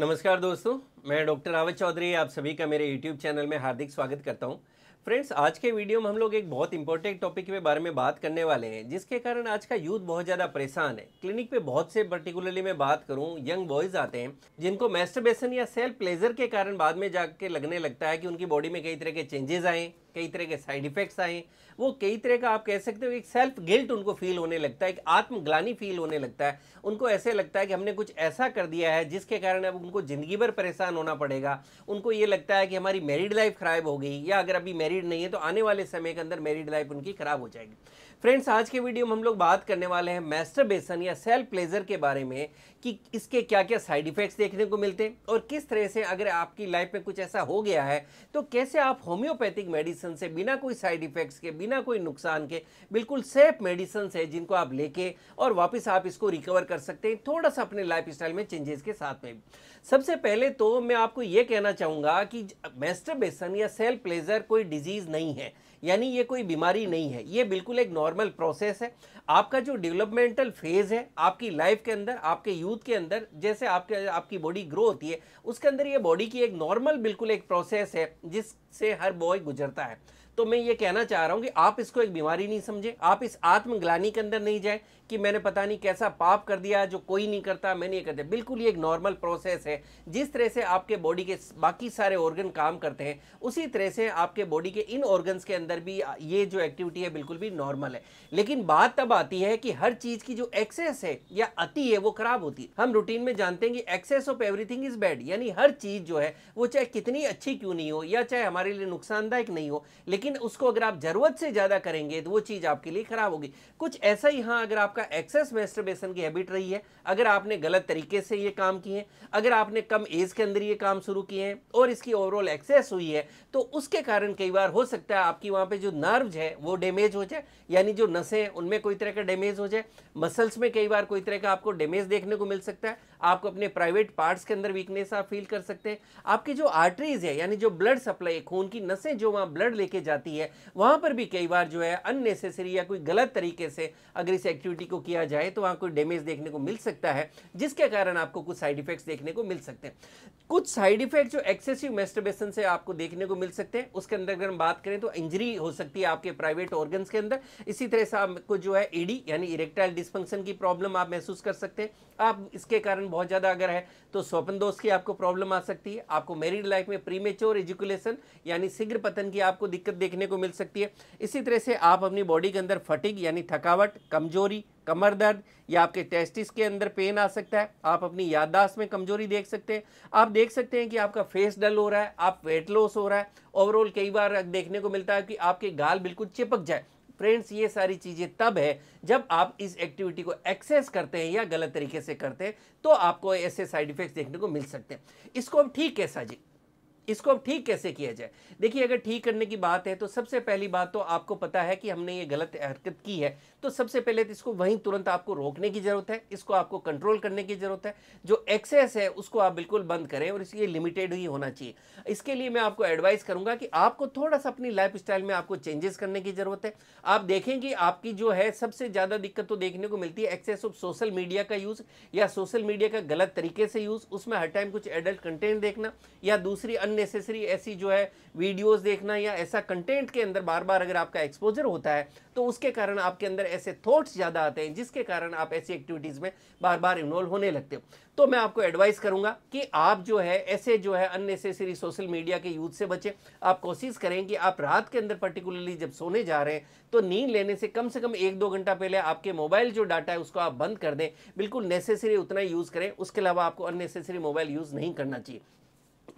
नमस्कार दोस्तों मैं डॉक्टर रावत चौधरी आप सभी का मेरे यूट्यूब चैनल में हार्दिक स्वागत करता हूं फ्रेंड्स आज के वीडियो में हम लोग एक बहुत इंपॉर्टेंट टॉपिक के बारे में बात करने वाले हैं जिसके कारण आज का यूथ बहुत ज़्यादा परेशान है क्लिनिक पे बहुत से पर्टिकुलरली मैं बात करूं यंग बॉयज़ आते हैं जिनको मैस्टरबेशन या सेल्फ प्लेजर के कारण बाद में जाके लगने लगता है कि उनकी बॉडी में कई तरह के चेंजेस आए कई तरह के साइड इफ़ेक्ट्स आए वो कई तरह का आप कह सकते हो एक सेल्फ गिल्ट उनको फील होने लगता है एक आत्मग्लानी फील होने लगता है उनको ऐसे लगता है कि हमने कुछ ऐसा कर दिया है जिसके कारण अब उनको ज़िंदगी भर परेशान होना पड़ेगा उनको ये लगता है कि हमारी मैरिड लाइफ ख़राब हो गई या अगर अभी मैरिड नहीं है तो आने वाले समय के अंदर मैरिड लाइफ उनकी ख़राब हो जाएगी फ्रेंड्स आज के वीडियो में हम लोग बात करने वाले हैं मैस्टरबेशन या सेल्फ प्लेजर के बारे में कि इसके क्या क्या साइड इफेक्ट्स देखने को मिलते हैं और किस तरह से अगर आपकी लाइफ में कुछ ऐसा हो गया है तो कैसे आप होम्योपैथिक मेडिसिन से बिना कोई साइड इफेक्ट्स के बिना कोई नुकसान के बिल्कुल सेफ मेडिसिन है जिनको आप लेके और वापस आप इसको रिकवर कर सकते हैं थोड़ा सा अपने लाइफ स्टाइल में चेंजेस के साथ में सबसे पहले तो मैं आपको ये कहना चाहूँगा कि मैस्टरबेशन या सेल्फ प्लेजर कोई डिजीज़ नहीं है यानी ये कोई बीमारी नहीं है ये बिल्कुल एक नॉर्मल प्रोसेस है आपका जो डेवलपमेंटल फेज़ है आपकी लाइफ के अंदर आपके यूथ के अंदर जैसे आपके आपकी बॉडी ग्रो होती है उसके अंदर ये बॉडी की एक नॉर्मल बिल्कुल एक प्रोसेस है जिससे हर बॉय गुजरता है तो मैं ये कहना चाह रहा हूँ कि आप इसको एक बीमारी नहीं समझे आप इस आत्मग्लानी के अंदर नहीं जाए कि मैंने पता नहीं कैसा पाप कर दिया जो कोई नहीं करता मैंने ये कर दिया बिल्कुल ये एक नॉर्मल प्रोसेस है जिस तरह से आपके बॉडी के बाकी सारे ऑर्गन काम करते हैं उसी तरह से आपके बॉडी के इन ऑर्गन्स के अंदर भी ये जो एक्टिविटी है बिल्कुल भी नॉर्मल है लेकिन बात तब आती है कि हर चीज़ की जो एक्सेस है या अति है वो खराब होती है हम रूटीन में जानते हैं कि excess of everything is bad यानी हर चीज़ जो है वो चाहे कितनी अच्छी क्यों नहीं हो या चाहे हमारे लिए नुकसानदायक नहीं हो लेकिन उसको अगर आप ज़रूरत से ज़्यादा करेंगे तो वो चीज़ आपके लिए ख़राब होगी कुछ ऐसा ही हाँ अगर आप आपका एक्सेस मेस्टरबेशन की हैबिट रही है अगर आपने गलत तरीके से ये काम किए हैं अगर आपने कम एज के अंदर ये काम शुरू किए हैं और इसकी ओवरऑल एक्सेस हुई है तो उसके कारण कई बार हो सकता है आपकी वहाँ पे जो नर्व्स है वो डैमेज हो जाए यानी जो नसें हैं उनमें कोई तरह का डैमेज हो जाए मसल्स में कई बार कोई तरह का आपको डैमेज देखने को मिल सकता है आपको अपने प्राइवेट पार्ट्स के अंदर वीकनेस आप फील कर सकते हैं आपकी जो आर्टरीज है यानी जो ब्लड सप्लाई खून की नसें जो वहाँ ब्लड लेके जाती है वहाँ पर भी कई बार जो है अननेसेसरी या कोई गलत तरीके से अगर इस एक्टिविटी बॉडी को किया जाए तो वहाँ कोई डैमेज देखने को मिल सकता है जिसके कारण आपको कुछ साइड इफेक्ट्स देखने को मिल सकते हैं कुछ साइड इफेक्ट जो एक्सेसिव मेस्टरबेशन से आपको देखने को मिल सकते हैं उसके अंदर अगर हम बात करें तो इंजरी हो सकती है आपके प्राइवेट ऑर्गन्स के अंदर इसी तरह से आपको जो है ईडी यानी इरेक्टाइल डिस्फंक्शन की प्रॉब्लम आप महसूस कर सकते हैं आप इसके कारण बहुत ज़्यादा अगर है तो स्वपन दोष की आपको प्रॉब्लम आ सकती है आपको मेरिड लाइफ में प्रीमेच्योर एजुकुलेशन यानी शीघ्र पतन की आपको दिक्कत देखने को मिल सकती है इसी तरह से आप अपनी बॉडी के अंदर फटिग यानी थकावट कमजोरी कमर दर्द या आपके टेस्टिस के अंदर पेन आ सकता है आप अपनी याददाश्त में कमजोरी देख सकते हैं आप देख सकते हैं कि आपका फेस डल हो रहा है आप वेट लॉस हो रहा है ओवरऑल कई बार देखने को मिलता है कि आपके गाल बिल्कुल चिपक जाए फ्रेंड्स ये सारी चीज़ें तब है जब आप इस एक्टिविटी को एक्सेस करते हैं या गलत तरीके से करते हैं तो आपको ऐसे साइड इफेक्ट्स देखने को मिल सकते हैं इसको हम ठीक कैसा जी इसको अब ठीक कैसे किया जाए देखिए अगर ठीक करने की बात है तो सबसे पहली बात तो आपको पता है कि हमने ये गलत हरकत की है तो सबसे पहले तो इसको वहीं तुरंत आपको रोकने की ज़रूरत है इसको आपको कंट्रोल करने की ज़रूरत है जो एक्सेस है उसको आप बिल्कुल बंद करें और इसलिए लिमिटेड ही होना चाहिए इसके लिए मैं आपको एडवाइस करूंगा कि आपको थोड़ा सा अपनी लाइफ स्टाइल में आपको चेंजेस करने की ज़रूरत है आप देखें कि आपकी जो है सबसे ज़्यादा दिक्कत तो देखने को मिलती है एक्सेस ऑफ सोशल मीडिया का यूज़ या सोशल मीडिया का गलत तरीके से यूज़ उसमें हर टाइम कुछ एडल्ट कंटेंट देखना या दूसरी अन्य अननेसेसरी ऐसी जो है वीडियोस देखना या ऐसा कंटेंट के अंदर बार बार अगर आपका एक्सपोजर होता है तो उसके कारण आपके अंदर ऐसे थॉट्स ज़्यादा आते हैं जिसके कारण आप ऐसी एक्टिविटीज़ में बार बार इन्वॉल्व होने लगते हो तो मैं आपको एडवाइस करूंगा कि आप जो है ऐसे जो है अननेसेसरी सोशल मीडिया के यूज से बचें आप कोशिश करें कि आप रात के अंदर पर्टिकुलरली जब सोने जा रहे हैं तो नींद लेने से कम से कम एक दो घंटा पहले आपके मोबाइल जो डाटा है उसको आप बंद कर दें बिल्कुल नेसेसरी उतना यूज़ करें उसके अलावा आपको अननेसेसरी मोबाइल यूज़ नहीं करना चाहिए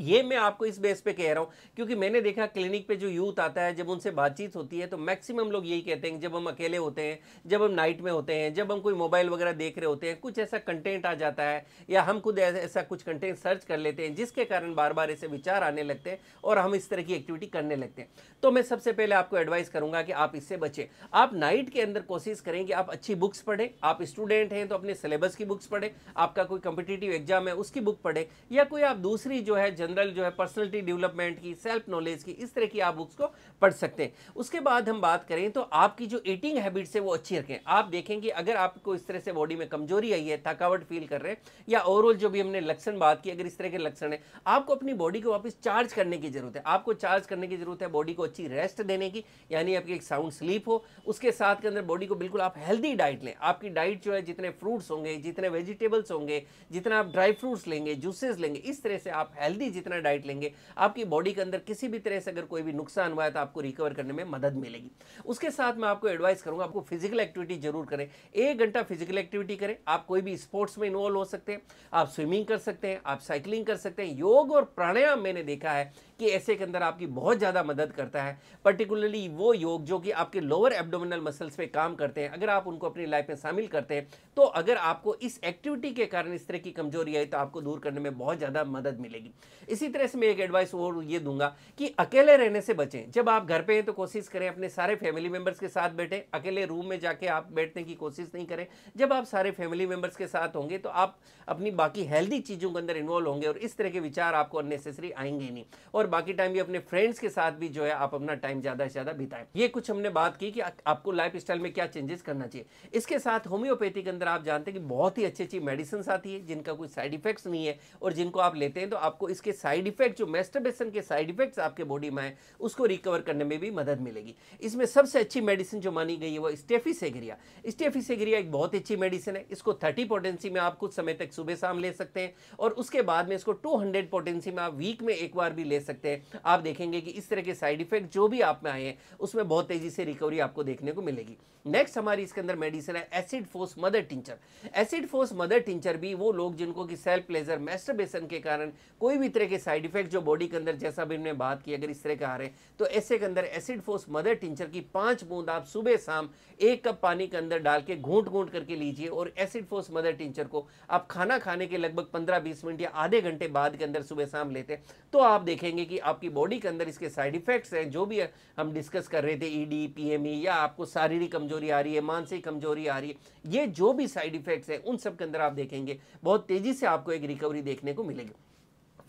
ये मैं आपको इस बेस पे कह रहा हूँ क्योंकि मैंने देखा क्लिनिक पे जो यूथ आता है जब उनसे बातचीत होती है तो मैक्सिमम लोग यही कहते हैं जब हम अकेले होते हैं जब हम नाइट में होते हैं जब हम कोई मोबाइल वगैरह देख रहे होते हैं कुछ ऐसा कंटेंट आ जाता है या हम खुद ऐसा कुछ कंटेंट सर्च कर लेते हैं जिसके कारण बार बार ऐसे विचार आने लगते हैं और हम इस तरह की एक्टिविटी करने लगते हैं तो मैं सबसे पहले आपको एडवाइस करूँगा कि आप इससे बचें आप नाइट के अंदर कोशिश करें कि आप अच्छी बुक्स पढ़ें आप स्टूडेंट हैं तो अपने सिलेबस की बुक्स पढ़ें आपका कोई कंपिटेटिव एग्जाम है उसकी बुक पढ़ें या कोई आप दूसरी जो है जनरल जो है पर्सनलिटी डेवलपमेंट की सेल्फ नॉलेज की इस तरह की आप बुक्स को पढ़ सकते हैं उसके बाद हम बात करें तो आपकी जो ईटिंग हैबिट्स है वो अच्छी रखें आप देखें कि अगर आपको इस तरह से बॉडी में कमजोरी आई है थकावट फील कर रहे हैं या ओवरऑल जो भी हमने लक्षण बात की अगर इस तरह के लक्षण है आपको अपनी बॉडी को वापस चार्ज करने की जरूरत है आपको चार्ज करने की जरूरत है बॉडी को अच्छी रेस्ट देने की यानी आपकी एक साउंड स्लीप हो उसके साथ के अंदर बॉडी को बिल्कुल आप हेल्दी डाइट लें आपकी डाइट जो है जितने फ्रूट्स होंगे जितने वेजिटेबल्स होंगे जितना आप ड्राई फ्रूट्स लेंगे जूसेस लेंगे इस तरह से आप हेल्दी हेल्दी जितना डाइट लेंगे आपकी बॉडी के अंदर किसी भी तरह से अगर कोई भी नुकसान हुआ है तो आपको रिकवर करने में मदद मिलेगी उसके साथ मैं आपको एडवाइस करूंगा आपको फिजिकल एक्टिविटी जरूर करें एक घंटा फिजिकल एक्टिविटी करें आप कोई भी स्पोर्ट्स में इन्वॉल्व हो सकते हैं आप स्विमिंग कर सकते हैं आप साइकिलिंग कर सकते हैं योग और प्राणायाम मैंने देखा है कि ऐसे के अंदर आपकी बहुत ज़्यादा मदद करता है पर्टिकुलरली वो योग जो कि आपके लोअर एब्डोमिनल मसल्स पे काम करते हैं अगर आप उनको अपनी लाइफ में शामिल करते हैं तो अगर आपको इस एक्टिविटी के कारण इस तरह की कमजोरी आई तो आपको दूर करने में बहुत ज़्यादा मदद मिलेगी इसी तरह से मैं एक एडवाइस और ये दूंगा कि अकेले रहने से बचें जब आप घर पे हैं तो कोशिश करें अपने सारे फैमिली मेंबर्स के साथ बैठें अकेले रूम में जाके आप बैठने की कोशिश नहीं करें जब आप सारे फैमिली मेंबर्स के साथ होंगे तो आप अपनी बाकी हेल्दी चीज़ों के अंदर इन्वॉल्व होंगे और इस तरह के विचार आपको अननेसेसरी आएंगे नहीं और बाकी टाइम भी अपने फ्रेंड्स के साथ भी जो है आप अपना टाइम ज़्यादा से ज़्यादा बिताएं ये कुछ हमने बात की कि आपको लाइफ में क्या चेंजेस करना चाहिए इसके साथ होम्योपैथी के अंदर आप जानते हैं कि बहुत ही अच्छी अच्छी मेडिसिन आती है जिनका कोई साइड इफेक्ट्स नहीं है और जिनको आप लेते हैं तो आपको इसके उसके साइड इफेक्ट जो मेस्टरबेशन के साइड इफेक्ट्स आपके बॉडी में है उसको रिकवर करने में भी मदद मिलेगी इसमें सबसे अच्छी मेडिसिन जो मानी गई है वो स्टेफिसेगरिया स्टेफिसेगरिया एक बहुत अच्छी मेडिसिन है इसको थर्टी पोटेंसी में आप कुछ समय तक सुबह शाम ले सकते हैं और उसके बाद में इसको टू पोटेंसी में आप वीक में एक बार भी ले सकते हैं आप देखेंगे कि इस तरह के साइड इफेक्ट जो भी आप में आए हैं उसमें बहुत तेजी से रिकवरी आपको देखने को मिलेगी नेक्स्ट हमारी इसके अंदर मेडिसिन है acid phos mother tincture acid phos mother tincture भी वो लोग जिनको कि सेल्फ प्लेजर मेस्टरबेशन के कारण कोई भी तरह के साइड इफेक्ट जो बॉडी के अंदर जैसा भी हमने बात की अगर इस तरह का आ रहे हैं तो ऐसे के अंदर एसिड फोर्स मदर टिंचर की पांच बूंद आप सुबह शाम एक कप पानी के अंदर डाल के घूंट घूंट करके लीजिए और एसिड फोर्स मदर टिंचर को आप खाना खाने के लगभग पंद्रह बीस मिनट या आधे घंटे बाद के अंदर सुबह शाम लेते हैं तो आप देखेंगे कि आपकी बॉडी के अंदर इसके साइड इफेक्ट्स हैं जो भी हम डिस्कस कर रहे थे ई e पीएमई e, या आपको शारीरिक कमजोरी आ रही है मानसिक कमजोरी आ रही है ये जो भी साइड इफेक्ट्स हैं उन सब के अंदर आप देखेंगे बहुत तेजी से आपको एक रिकवरी देखने को मिलेगी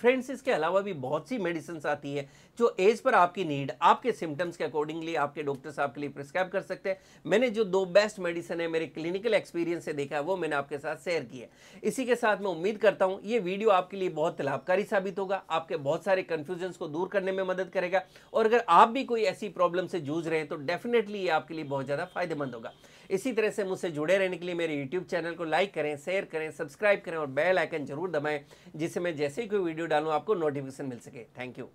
फ्रेंड्स इसके अलावा भी बहुत सी मेडिसिन आती है जो एज पर आपकी नीड आपके सिम्टम्स के अकॉर्डिंगली आपके डॉक्टर साहब के लिए प्रिस्क्राइब कर सकते हैं मैंने जो दो बेस्ट मेडिसिन है मेरे क्लिनिकल एक्सपीरियंस से देखा है वो मैंने आपके साथ शेयर किया इसी के साथ मैं उम्मीद करता हूँ ये वीडियो आपके लिए बहुत लाभकारी साबित होगा आपके बहुत सारे कन्फ्यूजन को दूर करने में मदद करेगा और अगर आप भी कोई ऐसी प्रॉब्लम से जूझ रहे हैं तो डेफिनेटली ये आपके लिए बहुत ज़्यादा फायदेमंद होगा इसी तरह से मुझसे जुड़े रहने के लिए मेरे यूट्यूब चैनल को लाइक करें शेयर करें सब्सक्राइब करें और बेल आइकन जरूर दबाएं जिससे मैं जैसे ही कोई वीडियो डालूँ आपको नोटिफिकेशन मिल सके थैंक यू